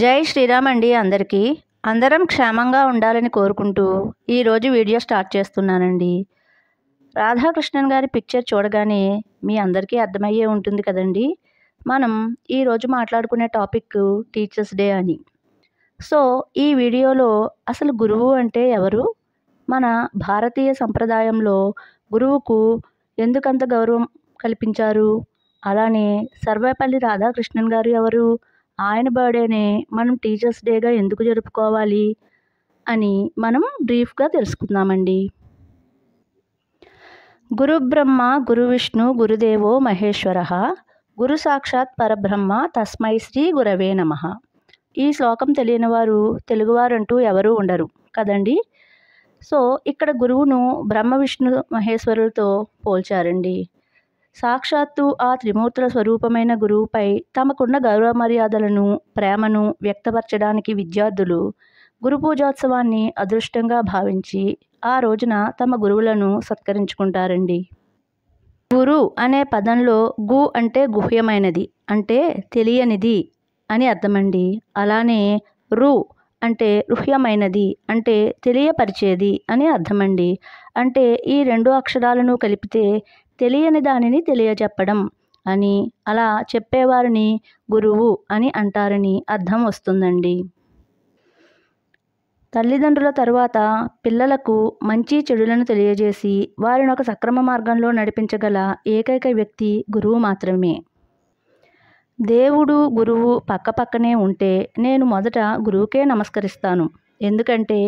జై శ్రీరామ్ అండి అందరికీ అందరం క్షేమంగా ఉండాలని కోరుకుంటూ ఈరోజు వీడియో స్టార్ట్ చేస్తున్నానండి రాధాకృష్ణన్ గారి పిక్చర్ చూడగానే మీ అందరికీ అర్థమయ్యే ఉంటుంది కదండి మనం ఈరోజు మాట్లాడుకునే టాపిక్ టీచర్స్ డే అని సో ఈ వీడియోలో అసలు గురువు అంటే ఎవరు మన భారతీయ సంప్రదాయంలో గురువుకు ఎందుకంత గౌరవం కల్పించారు అలానే సర్వేపల్లి రాధాకృష్ణన్ గారు ఎవరు ఆయన బర్త్డేనే మనం టీచర్స్ డేగా ఎందుకు జరుపుకోవాలి అని మనం బ్రీఫ్గా తెలుసుకుందామండి గురుబ్రహ్మ గురు విష్ణు గురుదేవో మహేశ్వర గురు సాక్షాత్ పరబ్రహ్మ తస్మై శ్రీ గురవే నమ ఈ శ్లోకం తెలియని వారు తెలుగువారంటూ ఎవరూ ఉండరు కదండి సో ఇక్కడ గురువును బ్రహ్మ విష్ణు మహేశ్వరులతో పోల్చారండి సాక్షాత్తు ఆ త్రిమూర్తుల స్వరూపమైన గురువుపై తమకున్న గౌరవ మర్యాదలను ప్రేమను వ్యక్తపరచడానికి విద్యార్థులు గురు పూజోత్సవాన్ని అదృష్టంగా భావించి ఆ రోజున తమ గురువులను సత్కరించుకుంటారండి గురు అనే పదంలో గు అంటే గుహ్యమైనది అంటే తెలియనిది అని అర్థమండి అలానే రు అంటే రుహ్యమైనది అంటే తెలియపరిచేది అని అర్థమండి అంటే ఈ రెండు అక్షరాలను కలిపితే తెలియని దానిని తెలియచెప్పడం అని అలా చెప్పేవారిని గురువు అని అంటారని అర్థం వస్తుందండి తల్లిదండ్రుల తరువాత పిల్లలకు మంచి చెడులను తెలియజేసి వారిని ఒక సక్రమ మార్గంలో నడిపించగల ఏకైక వ్యక్తి గురువు మాత్రమే దేవుడు గురువు పక్కపక్కనే ఉంటే నేను మొదట గురువుకే నమస్కరిస్తాను ఎందుకంటే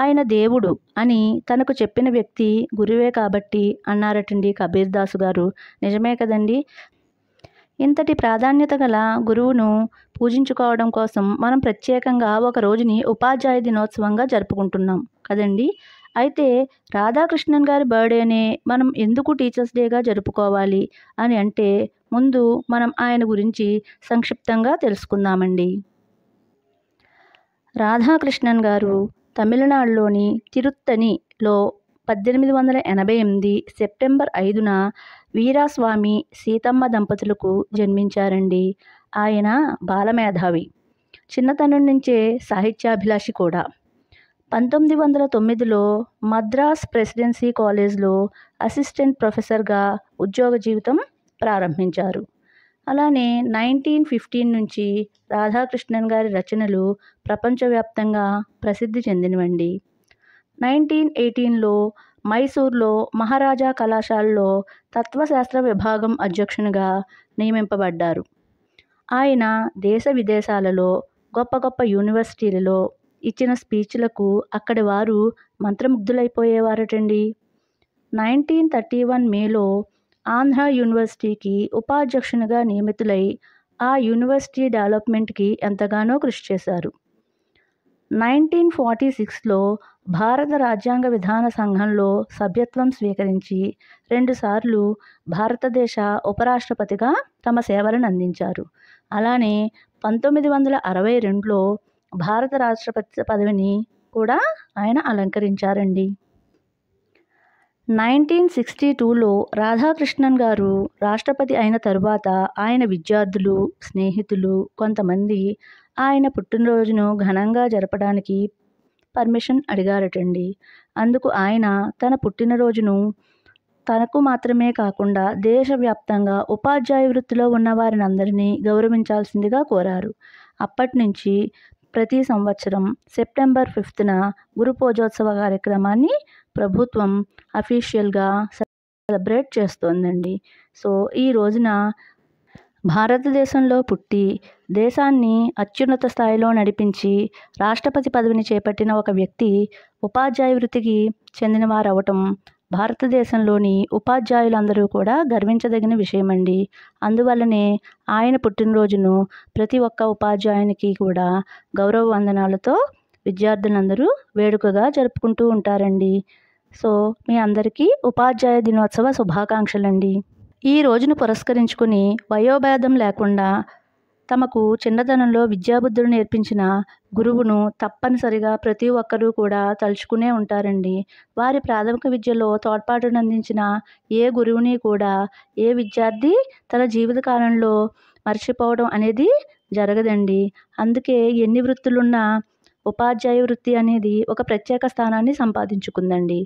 ఆయన దేవుడు అని తనకు చెప్పిన వ్యక్తి గురువే కాబట్టి అన్నారటండి కబీర్దాసు గారు నిజమే కదండి ఇంతటి ప్రాధాన్యత గల గురువును పూజించుకోవడం కోసం మనం ప్రత్యేకంగా ఒక రోజుని ఉపాధ్యాయ దినోత్సవంగా జరుపుకుంటున్నాం కదండి అయితే రాధాకృష్ణన్ గారి బర్త్డేనే మనం ఎందుకు టీచర్స్ డేగా జరుపుకోవాలి అని అంటే ముందు మనం ఆయన గురించి సంక్షిప్తంగా తెలుసుకుందామండి రాధాకృష్ణన్ గారు తమిళనాడులోని తిరుత్తనిలో పద్దెనిమిది వందల ఎనభై ఎనిమిది సెప్టెంబర్ ఐదున వీరాస్వామి సీతమ్మ దంపతులకు జన్మించారండి ఆయన బాలమేధావి చిన్నతనం నుంచే సాహిత్యాభిలాషి కూడా పంతొమ్మిది వందల తొమ్మిదిలో మద్రాస్ ప్రెసిడెన్సీ కాలేజ్లో అసిస్టెంట్ ప్రొఫెసర్గా ఉద్యోగ జీవితం ప్రారంభించారు అలానే నైన్టీన్ ఫిఫ్టీన్ నుంచి రాధాకృష్ణన్ గారి రచనలు ప్రపంచవ్యాప్తంగా ప్రసిద్ధి చెందినవండి నైన్టీన్ ఎయిటీన్లో మైసూర్లో మహారాజా కళాశాలలో తత్వశాస్త్ర విభాగం అధ్యక్షునిగా నియమింపబడ్డారు ఆయన దేశ విదేశాలలో గొప్ప గొప్ప యూనివర్సిటీలలో ఇచ్చిన స్పీచ్లకు అక్కడి వారు మంత్రముగ్ధులైపోయేవారటండి నైన్టీన్ థర్టీ వన్ మేలో ఆంధ్ర యూనివర్సిటీకి ఉపాధ్యక్షునిగా నియమితులై ఆ యూనివర్సిటీ డెవలప్మెంట్కి ఎంతగానో కృషి చేశారు నైన్టీన్ ఫార్టీ సిక్స్లో భారత రాజ్యాంగ విధాన సంఘంలో సభ్యత్వం స్వీకరించి రెండుసార్లు భారతదేశ ఉపరాష్ట్రపతిగా తమ సేవలను అందించారు అలానే పంతొమ్మిది వందల అరవై రెండులో భారత రాష్ట్రపతి పదవిని కూడా ఆయన అలంకరించారండి నైన్టీన్ సిక్స్టీ టూలో రాధాకృష్ణన్ గారు రాష్ట్రపతి అయిన తరువాత ఆయన విద్యార్థులు స్నేహితులు కొంతమంది ఆయన పుట్టినరోజును ఘనంగా జరపడానికి పర్మిషన్ అడిగారటండి అందుకు ఆయన తన పుట్టినరోజును తనకు మాత్రమే కాకుండా దేశవ్యాప్తంగా ఉపాధ్యాయ వృత్తిలో ఉన్న వారిని అందరినీ గౌరవించాల్సిందిగా కోరారు అప్పటి నుంచి ప్రతి సంవత్సరం సెప్టెంబర్ ఫిఫ్త్న గురు పూజోత్సవ కార్యక్రమాన్ని ప్రభుత్వం అఫీషియల్గా సెలబ్రేట్ చేస్తోందండి సో ఈ రోజున భారతదేశంలో పుట్టి దేశాన్ని అత్యున్నత స్థాయిలో నడిపించి రాష్ట్రపతి పదవిని చేపట్టిన ఒక వ్యక్తి ఉపాధ్యాయ వృత్తికి చెందినవారవటం భారతదేశంలోని ఉపాధ్యాయులందరూ కూడా గర్వించదగిన విషయమండి అందువల్లనే ఆయన పుట్టినరోజును ప్రతి ఒక్క ఉపాధ్యాయునికి కూడా గౌరవ వందనాలతో విద్యార్థులందరూ వేడుకగా జరుపుకుంటూ ఉంటారండి సో మీ అందరికీ ఉపాధ్యాయ దినోత్సవ శుభాకాంక్షలండి ఈ రోజును పురస్కరించుకుని వయోభేదం లేకుండా తమకు చిన్నతనంలో విద్యాబుద్ధులు నేర్పించిన గురువును తప్పనిసరిగా ప్రతి ఒక్కరూ కూడా తలుచుకునే ఉంటారండి వారి ప్రాథమిక విద్యలో తోడ్పాటును అందించిన ఏ గురువుని కూడా ఏ విద్యార్థి తన జీవితకాలంలో మర్చిపోవడం అనేది జరగదండి అందుకే ఎన్ని వృత్తులున్నా ఉపాధ్యాయ వృత్తి అనేది ఒక ప్రత్యేక స్థానాన్ని సంపాదించుకుందండి